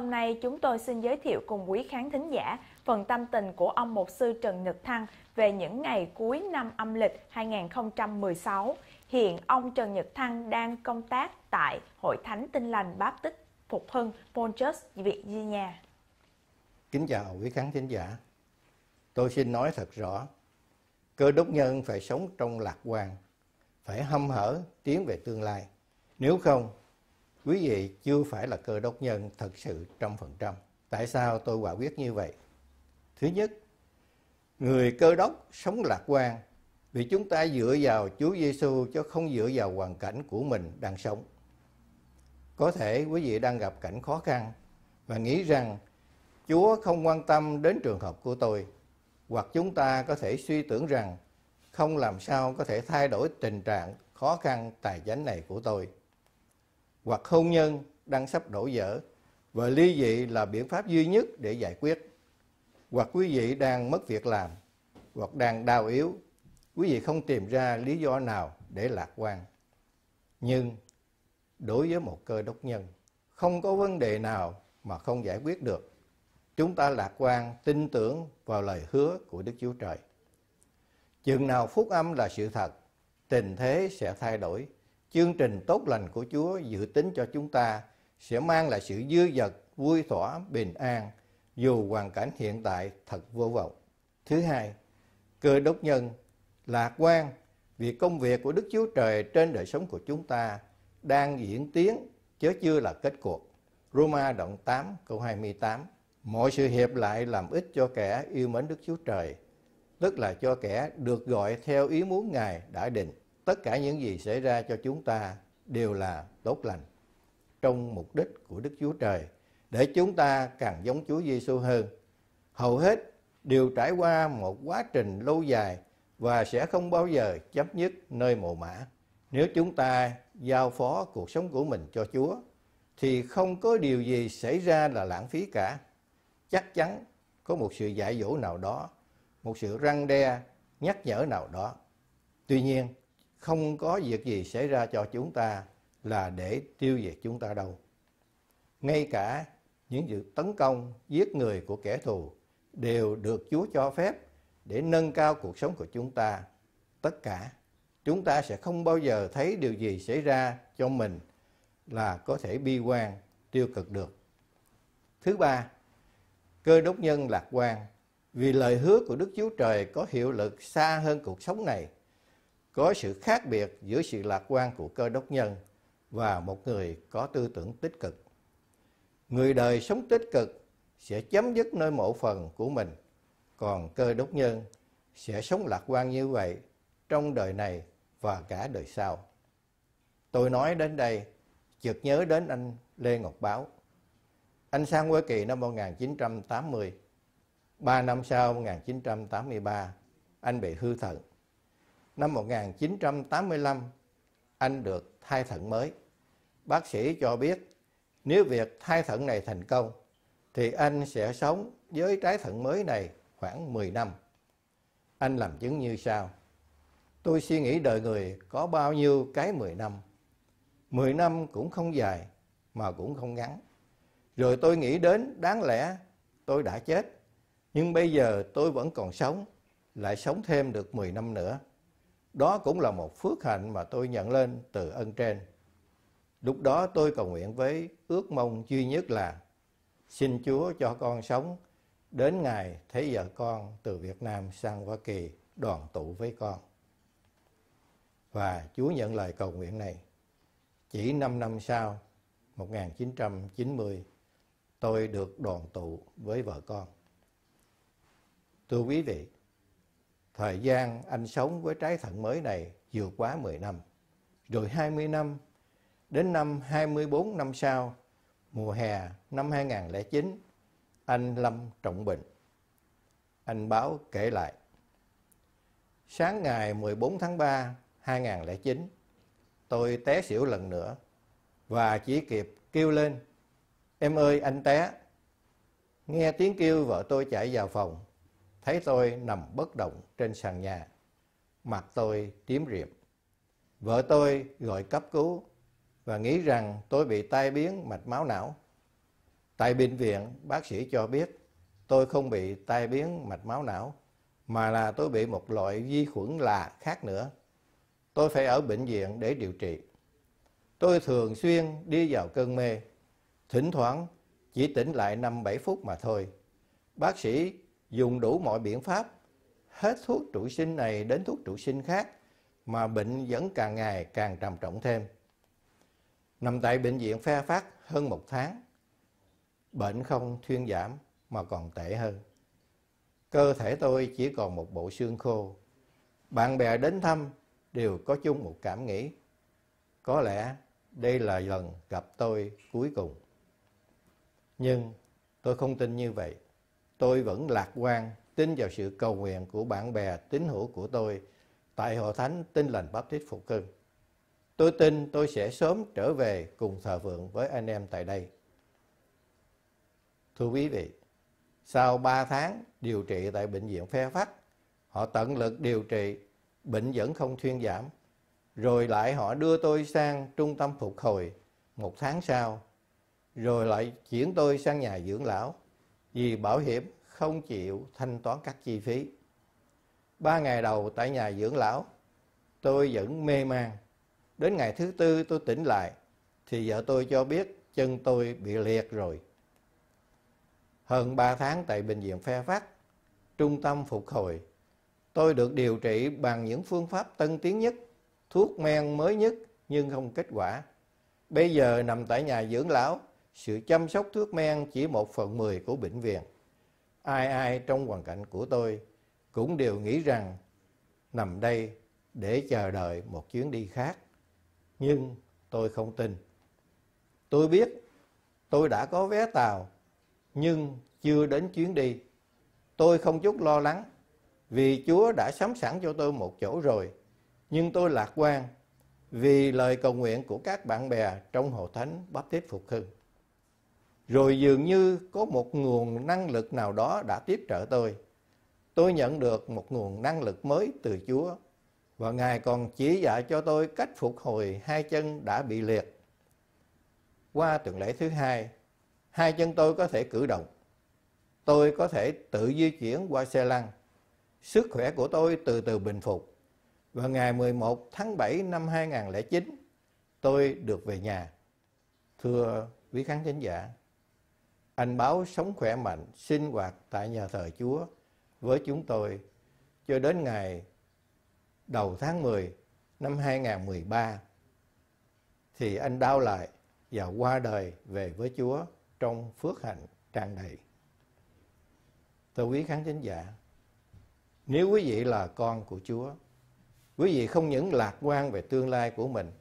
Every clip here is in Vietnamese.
hôm nay chúng tôi xin giới thiệu cùng quý khán thính giả phần tâm tình của ông mục sư Trần Nhật Thăng về những ngày cuối năm âm lịch 2016. Hiện ông Trần Nhật Thăng đang công tác tại Hội Thánh Tinh Lành Báp Tích Phục Hưng, Di Virginia. Kính chào quý khán thính giả. Tôi xin nói thật rõ, cơ đốc nhân phải sống trong lạc quan, phải hâm hở tiến về tương lai. Nếu không, quý vị chưa phải là cơ đốc nhân thật sự trăm phần trăm. Tại sao tôi quả quyết như vậy? Thứ nhất, người cơ đốc sống lạc quan vì chúng ta dựa vào Chúa Giêsu chứ không dựa vào hoàn cảnh của mình đang sống. Có thể quý vị đang gặp cảnh khó khăn và nghĩ rằng Chúa không quan tâm đến trường hợp của tôi hoặc chúng ta có thể suy tưởng rằng không làm sao có thể thay đổi tình trạng khó khăn tài chính này của tôi hoặc hôn nhân đang sắp đổ vỡ và ly dị là biện pháp duy nhất để giải quyết. Hoặc quý vị đang mất việc làm, hoặc đang đau yếu, quý vị không tìm ra lý do nào để lạc quan. Nhưng đối với một cơ đốc nhân, không có vấn đề nào mà không giải quyết được. Chúng ta lạc quan, tin tưởng vào lời hứa của Đức Chúa Trời. Chừng nào phúc âm là sự thật, tình thế sẽ thay đổi chương trình tốt lành của Chúa dự tính cho chúng ta sẽ mang lại sự dư dật, vui thỏa, bình an, dù hoàn cảnh hiện tại thật vô vọng. Thứ hai, cơ đốc nhân, lạc quan vì công việc của Đức Chúa Trời trên đời sống của chúng ta đang diễn tiến chớ chưa là kết cuộc. Roma đoạn 8 câu 28 Mọi sự hiệp lại làm ích cho kẻ yêu mến Đức Chúa Trời, tức là cho kẻ được gọi theo ý muốn Ngài đã định tất cả những gì xảy ra cho chúng ta đều là tốt lành trong mục đích của Đức Chúa Trời để chúng ta càng giống Chúa Giêsu hơn. Hầu hết đều trải qua một quá trình lâu dài và sẽ không bao giờ chấm dứt nơi mộ mã. Nếu chúng ta giao phó cuộc sống của mình cho Chúa thì không có điều gì xảy ra là lãng phí cả. Chắc chắn có một sự dạy dỗ nào đó, một sự răng đe, nhắc nhở nào đó. Tuy nhiên, không có việc gì xảy ra cho chúng ta là để tiêu diệt chúng ta đâu. Ngay cả những việc tấn công, giết người của kẻ thù đều được Chúa cho phép để nâng cao cuộc sống của chúng ta. Tất cả, chúng ta sẽ không bao giờ thấy điều gì xảy ra cho mình là có thể bi quan, tiêu cực được. Thứ ba, cơ đốc nhân lạc quan vì lời hứa của Đức Chúa Trời có hiệu lực xa hơn cuộc sống này có sự khác biệt giữa sự lạc quan của cơ đốc nhân và một người có tư tưởng tích cực. Người đời sống tích cực sẽ chấm dứt nơi mộ phần của mình, còn cơ đốc nhân sẽ sống lạc quan như vậy trong đời này và cả đời sau. Tôi nói đến đây, chợt nhớ đến anh Lê Ngọc Báo. Anh sang quê kỳ năm 1980, ba năm sau 1983, anh bị hư thận năm 1985, anh được thai thận mới. Bác sĩ cho biết nếu việc thai thận này thành công, thì anh sẽ sống với trái thận mới này khoảng 10 năm. Anh làm chứng như sau. Tôi suy nghĩ đời người có bao nhiêu cái 10 năm. 10 năm cũng không dài mà cũng không ngắn. Rồi tôi nghĩ đến đáng lẽ tôi đã chết, nhưng bây giờ tôi vẫn còn sống, lại sống thêm được 10 năm nữa. Đó cũng là một phước hạnh mà tôi nhận lên từ ân trên. Lúc đó tôi cầu nguyện với ước mong duy nhất là xin Chúa cho con sống đến ngày thấy vợ con từ Việt Nam sang Hoa Kỳ đoàn tụ với con. Và Chúa nhận lời cầu nguyện này. Chỉ 5 năm sau, 1990, tôi được đoàn tụ với vợ con. Thưa quý vị, Thời gian anh sống với trái thận mới này vừa quá 10 năm. Rồi 20 năm, đến năm 24 năm sau, mùa hè năm 2009, anh Lâm trọng bệnh. Anh báo kể lại. Sáng ngày 14 tháng 3, 2009, tôi té xỉu lần nữa và chỉ kịp kêu lên, em ơi anh té. Nghe tiếng kêu vợ tôi chạy vào phòng, thấy tôi nằm bất động trên sàn nhà. Mặt tôi tím riệp. Vợ tôi gọi cấp cứu và nghĩ rằng tôi bị tai biến mạch máu não. Tại bệnh viện, bác sĩ cho biết tôi không bị tai biến mạch máu não, mà là tôi bị một loại vi khuẩn lạ khác nữa. Tôi phải ở bệnh viện để điều trị. Tôi thường xuyên đi vào cơn mê, thỉnh thoảng chỉ tỉnh lại 5-7 phút mà thôi. Bác sĩ dùng đủ mọi biện pháp, hết thuốc trụ sinh này đến thuốc trụ sinh khác, mà bệnh vẫn càng ngày càng trầm trọng thêm. Nằm tại bệnh viện phe phát hơn một tháng, bệnh không thuyên giảm mà còn tệ hơn. Cơ thể tôi chỉ còn một bộ xương khô. Bạn bè đến thăm đều có chung một cảm nghĩ. Có lẽ đây là lần gặp tôi cuối cùng. Nhưng tôi không tin như vậy tôi vẫn lạc quan tin vào sự cầu nguyện của bạn bè tín hữu của tôi tại hội thánh tin lành báp tít phục hưng tôi tin tôi sẽ sớm trở về cùng thờ phượng với anh em tại đây thưa quý vị sau 3 tháng điều trị tại bệnh viện phe phát họ tận lực điều trị bệnh vẫn không thuyên giảm rồi lại họ đưa tôi sang trung tâm phục hồi một tháng sau rồi lại chuyển tôi sang nhà dưỡng lão vì bảo hiểm không chịu thanh toán các chi phí. Ba ngày đầu tại nhà dưỡng lão, tôi vẫn mê man. Đến ngày thứ tư tôi tỉnh lại, thì vợ tôi cho biết chân tôi bị liệt rồi. Hơn ba tháng tại Bệnh viện Phe Phát, Trung tâm Phục hồi, tôi được điều trị bằng những phương pháp tân tiến nhất, thuốc men mới nhất nhưng không kết quả. Bây giờ nằm tại nhà dưỡng lão, sự chăm sóc thuốc men chỉ một phần mười của bệnh viện. Ai ai trong hoàn cảnh của tôi cũng đều nghĩ rằng nằm đây để chờ đợi một chuyến đi khác. Nhưng tôi không tin. Tôi biết tôi đã có vé tàu nhưng chưa đến chuyến đi. Tôi không chút lo lắng vì Chúa đã sắm sẵn cho tôi một chỗ rồi. Nhưng tôi lạc quan vì lời cầu nguyện của các bạn bè trong Hội Thánh Baptist Phục Hưng. Rồi dường như có một nguồn năng lực nào đó đã tiếp trợ tôi. Tôi nhận được một nguồn năng lực mới từ Chúa. Và Ngài còn chỉ dạy cho tôi cách phục hồi hai chân đã bị liệt. Qua tuần lễ thứ hai, hai chân tôi có thể cử động. Tôi có thể tự di chuyển qua xe lăn. Sức khỏe của tôi từ từ bình phục. Và ngày 11 tháng 7 năm 2009, tôi được về nhà. Thưa quý khán thính giả, anh báo sống khỏe mạnh, sinh hoạt tại nhà thờ Chúa với chúng tôi cho đến ngày đầu tháng 10 năm 2013 thì anh đau lại và qua đời về với Chúa trong phước hạnh tràn đầy. Thưa quý khán thính giả, nếu quý vị là con của Chúa, quý vị không những lạc quan về tương lai của mình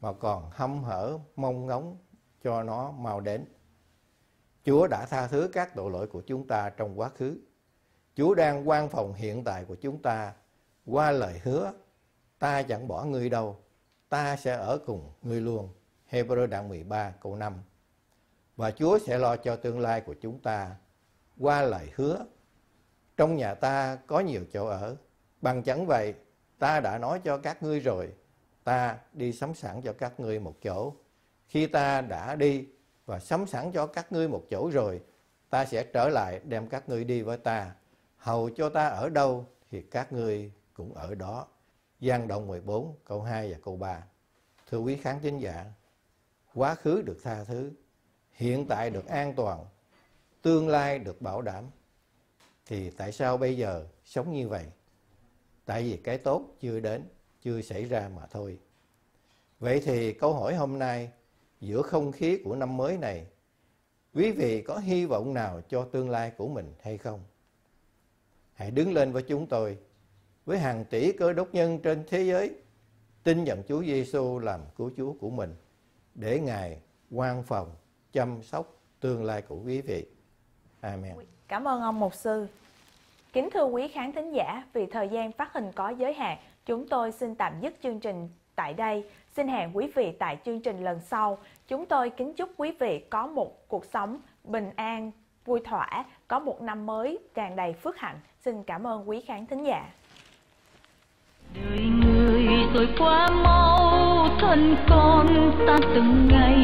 mà còn hâm hở mong ngóng cho nó mau đến. Chúa đã tha thứ các tội lỗi của chúng ta trong quá khứ. Chúa đang quan phòng hiện tại của chúng ta qua lời hứa ta chẳng bỏ ngươi đâu, ta sẽ ở cùng ngươi luôn. Hebrew đoạn 13 câu 5 Và Chúa sẽ lo cho tương lai của chúng ta qua lời hứa. Trong nhà ta có nhiều chỗ ở, bằng chẳng vậy ta đã nói cho các ngươi rồi, ta đi sắm sẵn cho các ngươi một chỗ. Khi ta đã đi và sắm sẵn cho các ngươi một chỗ rồi, ta sẽ trở lại đem các ngươi đi với ta. Hầu cho ta ở đâu thì các ngươi cũng ở đó. Giang động 14 câu 2 và câu 3 Thưa quý khán thính giả, quá khứ được tha thứ, hiện tại được an toàn, tương lai được bảo đảm. Thì tại sao bây giờ sống như vậy? Tại vì cái tốt chưa đến, chưa xảy ra mà thôi. Vậy thì câu hỏi hôm nay giữa không khí của năm mới này, quý vị có hy vọng nào cho tương lai của mình hay không? Hãy đứng lên với chúng tôi, với hàng tỷ cơ đốc nhân trên thế giới, tin nhận Chúa Giêsu làm cứu Chúa của mình, để Ngài quan phòng, chăm sóc tương lai của quý vị. Amen. Cảm ơn ông Mục Sư. Kính thưa quý khán thính giả, vì thời gian phát hình có giới hạn, chúng tôi xin tạm dứt chương trình tại đây. Xin hẹn quý vị tại chương trình lần sau. Chúng tôi kính chúc quý vị có một cuộc sống bình an, vui thỏa, có một năm mới tràn đầy phước hạnh. Xin cảm ơn quý khán thính giả. Đời người rồi quá mau thân con ta từng ngày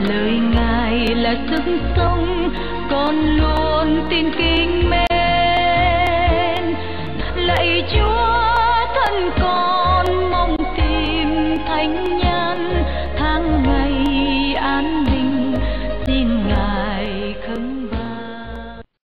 lời ngài là sức sống con luôn tin kính mến lạy chúa